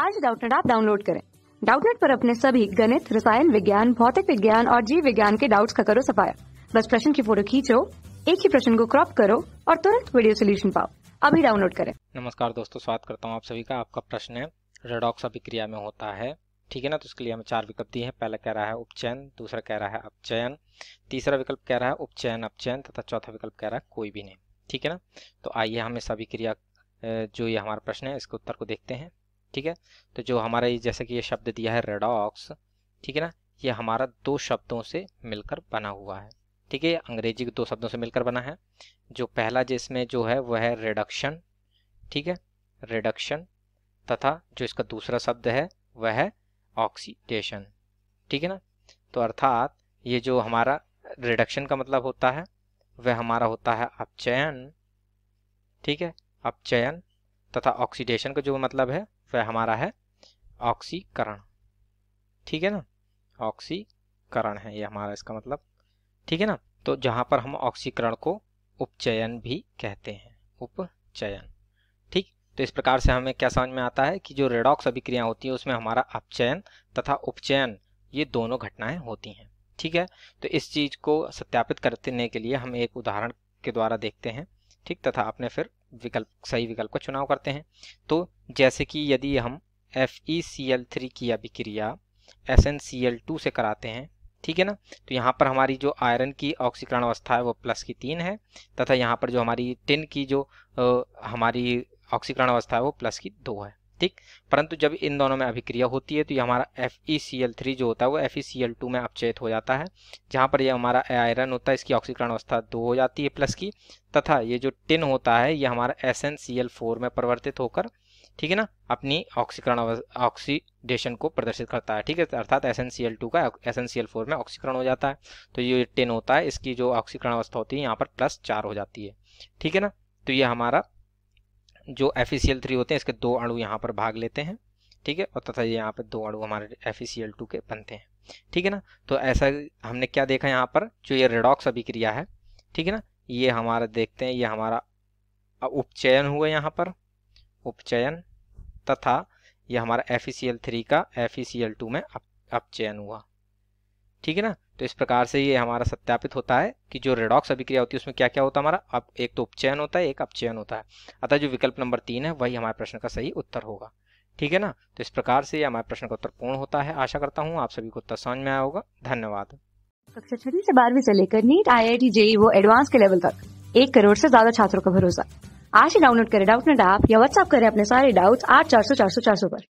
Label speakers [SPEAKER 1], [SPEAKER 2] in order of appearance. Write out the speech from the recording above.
[SPEAKER 1] आज डाउटनेट आप डाउनलोड करें डाउटनेट पर अपने सभी गणित रसायन विज्ञान भौतिक विज्ञान और जीव विज्ञान के डाउट्स का करो सफाया बस प्रश्न की फोटो खींचो एक ही प्रश्न को क्रॉप करो और तुरंत वीडियो सोल्यूशन पाओ अभी डाउनलोड करें
[SPEAKER 2] नमस्कार दोस्तों स्वागत करता हूँ आप सभी का आपका प्रश्न है रेडॉक्स अभिक्रिया में होता है ठीक है ना तो उसके लिए हमें चार विकल्प दिए हैं पहला कह रहा है उपचयन दूसरा कह रहा है अपचयन तीसरा विकल्प कह रहा है उपचयन अपचयन तथा चौथा विकल्प कह रहा है कोई भी नहीं ठीक है ना तो आइए हम इस अभिक्रिया जो ये हमारा प्रश्न है इसके उत्तर को देखते हैं ठीक है तो जो हमारा ये जैसे कि ये शब्द दिया है रेडॉक्स ठीक है ना ये हमारा दो शब्दों से मिलकर बना हुआ है ठीक है अंग्रेजी के दो शब्दों से मिलकर बना है जो पहला जिसमें जो है वह है रिडक्शन ठीक है रिडक्शन तथा जो इसका दूसरा शब्द है वह है ऑक्सीडेशन ठीक है ना तो अर्थात ये जो हमारा रिडक्शन का मतलब होता है वह हमारा होता है अपचयन ठीक है अपचयन तथा ऑक्सीडेशन का जो मतलब है वह हमारा है ऑक्सीकरण ठीक है ना ऑक्सीकरण है ये हमारा इसका मतलब ठीक है ना तो जहां पर हम ऑक्सीकरण को उपचयन भी कहते हैं उपचयन ठीक तो इस प्रकार से हमें क्या समझ में आता है कि जो रेडॉक्स अभिक्रिया होती है उसमें हमारा अपचयन तथा उपचयन ये दोनों घटनाएं होती हैं ठीक है तो इस चीज़ को सत्यापित करने के लिए हम एक उदाहरण के द्वारा देखते हैं ठीक तथा आपने फिर विकल्प सही विकल्प का चुनाव करते हैं तो जैसे कि यदि हम F E C L three की अभिक्रिया S N C L two से कराते हैं ठीक है ना तो यहाँ पर हमारी जो आयरन की ऑक्सीकरण अवस्था है वो प्लस की तीन है तथा यहाँ पर जो हमारी टिन की जो आ, हमारी ऑक्सीकरण अवस्था है वो प्लस की दो है ठीक परंतु जब इन दोनों में अभिक्रिया होती है तो ये हमारा एफ e जो होता है वो एफ e में अपचयित हो जाता है जहाँ पर ये हमारा आयरन होता है इसकी ऑक्सीकरण अवस्था दो हो जाती है प्लस की तथा ये जो टिन होता है ये हमारा एस में परिवर्तित होकर ठीक है ना अपनी ऑक्सीकरण ऑक्सीडेशन को प्रदर्शित करता है ठीक है अर्थात S N C L two का S N C L four में ऑक्सीकरण हो जाता है तो ये टिन होता है इसकी जो ऑक्सीकरण अवस्था होती है यहाँ पर प्लस चार हो जाती है ठीक है ना तो ये हमारा जो एफ थ्री होते हैं इसके दो अणु यहाँ पर भाग लेते हैं ठीक है और तथा यहाँ पर दो अणु हमारे एफ टू के बनते हैं ठीक है ना तो ऐसा हमने क्या देखा यहाँ पर जो ये रेडॉक्स अभिक्रिया है ठीक है ना ये हमारा देखते हैं ये हमारा उपचयन हुआ यहाँ पर उपचयन तथा ये हमारा एफ थ्री का एफ में अपचयन हुआ ठीक है ना तो इस प्रकार से ये हमारा सत्यापित होता है कि जो रेडॉक्स अभिक्रिया होती है उसमें क्या क्या होता है हमारा अब एक तो उपचयन होता है एक अपचयन होता है अतः जो विकल्प नंबर तीन है वही हमारे प्रश्न का सही उत्तर होगा ठीक है ना तो इस प्रकार से हमारे प्रश्न का उत्तर पूर्ण होता है आशा करता हूँ आप सभी को उत्तर समझ में आया होगा धन्यवाद
[SPEAKER 1] कक्षा छठी से बारहवीं से लेकर NEET I I T JEE वो एडवांस के लेवल तक एक करोड़ से ज्यादा छात्रों का भरोसा आज ही डाउनलोड करें डाउट नेट ऐप या व्हाट्सअप करें अपने सारे डाउट्स आठ चार सौ चार सौ चार सौ पर